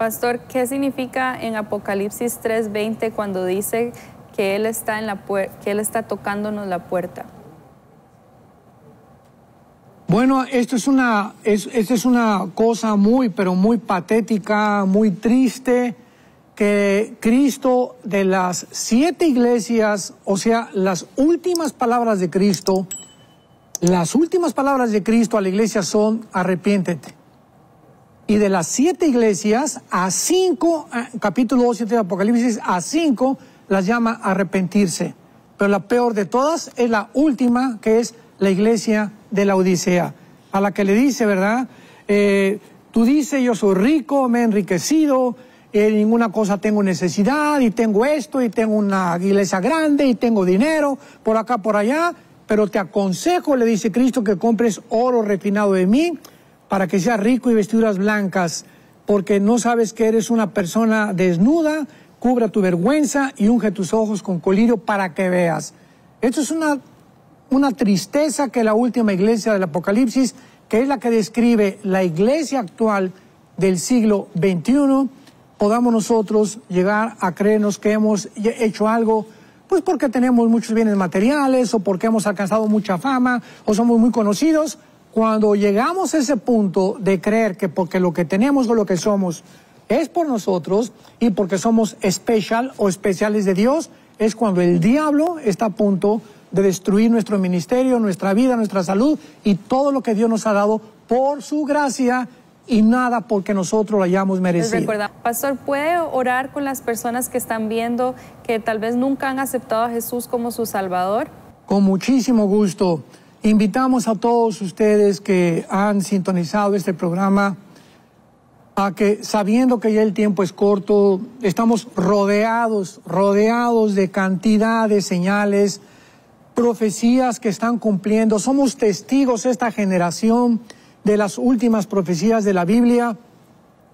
Pastor, ¿qué significa en Apocalipsis 3:20 cuando dice que él está en la que él está tocándonos la puerta? Bueno, esto es una esto es una cosa muy pero muy patética, muy triste que Cristo de las siete iglesias, o sea, las últimas palabras de Cristo, las últimas palabras de Cristo a la iglesia son arrepiéntete. Y de las siete iglesias, a cinco, eh, capítulo 2, de Apocalipsis, a cinco las llama a arrepentirse. Pero la peor de todas es la última, que es la iglesia de la Odisea, a la que le dice, ¿verdad? Eh, tú dices, yo soy rico, me he enriquecido, en eh, ninguna cosa tengo necesidad, y tengo esto, y tengo una iglesia grande, y tengo dinero, por acá, por allá, pero te aconsejo, le dice Cristo, que compres oro refinado de mí, para que seas rico y vestiduras blancas, porque no sabes que eres una persona desnuda, cubra tu vergüenza y unge tus ojos con colirio para que veas. Esto es una, una tristeza que la última iglesia del Apocalipsis, que es la que describe la iglesia actual del siglo XXI, podamos nosotros llegar a creernos que hemos hecho algo pues porque tenemos muchos bienes materiales o porque hemos alcanzado mucha fama o somos muy conocidos cuando llegamos a ese punto de creer que porque lo que tenemos o lo que somos es por nosotros y porque somos especial o especiales de Dios, es cuando el diablo está a punto de destruir nuestro ministerio, nuestra vida, nuestra salud y todo lo que Dios nos ha dado por su gracia y nada porque nosotros lo hayamos merecido. pastor, ¿puede orar con las personas que están viendo que tal vez nunca han aceptado a Jesús como su Salvador? Con muchísimo gusto. Invitamos a todos ustedes que han sintonizado este programa a que sabiendo que ya el tiempo es corto, estamos rodeados, rodeados de cantidad de señales, profecías que están cumpliendo. Somos testigos esta generación de las últimas profecías de la Biblia.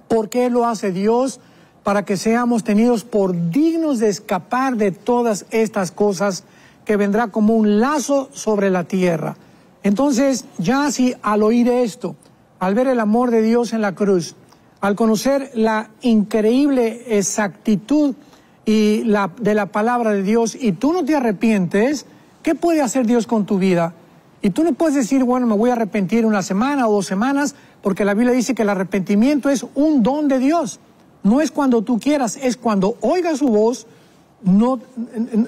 ¿Por qué lo hace Dios? Para que seamos tenidos por dignos de escapar de todas estas cosas que vendrá como un lazo sobre la tierra. Entonces, ya si al oír esto, al ver el amor de Dios en la cruz, al conocer la increíble exactitud y la, de la palabra de Dios y tú no te arrepientes, ¿qué puede hacer Dios con tu vida? Y tú no puedes decir, bueno, me voy a arrepentir una semana o dos semanas, porque la Biblia dice que el arrepentimiento es un don de Dios. No es cuando tú quieras, es cuando oigas su voz, no,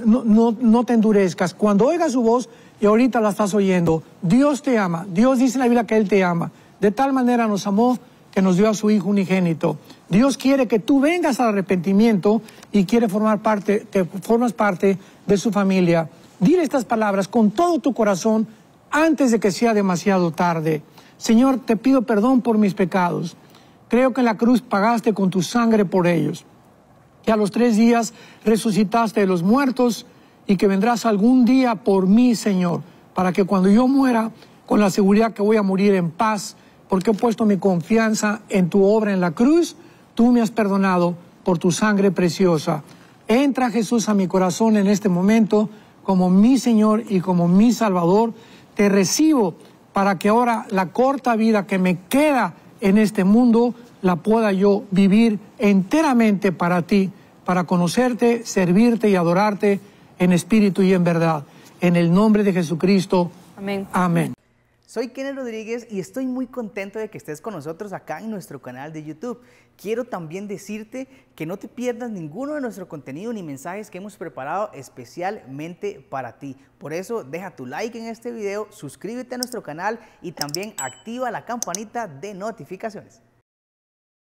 no, no, no te endurezcas. Cuando oigas su voz, y ahorita la estás oyendo. Dios te ama, Dios dice en la Biblia que Él te ama. De tal manera nos amó que nos dio a su Hijo unigénito. Dios quiere que tú vengas al arrepentimiento y quiere formar parte, que formas parte de su familia. Dile estas palabras con todo tu corazón antes de que sea demasiado tarde. Señor, te pido perdón por mis pecados. Creo que en la cruz pagaste con tu sangre por ellos. Que a los tres días resucitaste de los muertos y que vendrás algún día por mí, Señor, para que cuando yo muera, con la seguridad que voy a morir en paz, porque he puesto mi confianza en tu obra en la cruz, tú me has perdonado por tu sangre preciosa. Entra Jesús a mi corazón en este momento como mi Señor y como mi Salvador. Te recibo para que ahora la corta vida que me queda en este mundo la pueda yo vivir enteramente para ti, para conocerte, servirte y adorarte en espíritu y en verdad. En el nombre de Jesucristo. Amén. Amén. Soy Kenneth Rodríguez y estoy muy contento de que estés con nosotros acá en nuestro canal de YouTube. Quiero también decirte que no te pierdas ninguno de nuestro contenido ni mensajes que hemos preparado especialmente para ti. Por eso deja tu like en este video, suscríbete a nuestro canal y también activa la campanita de notificaciones.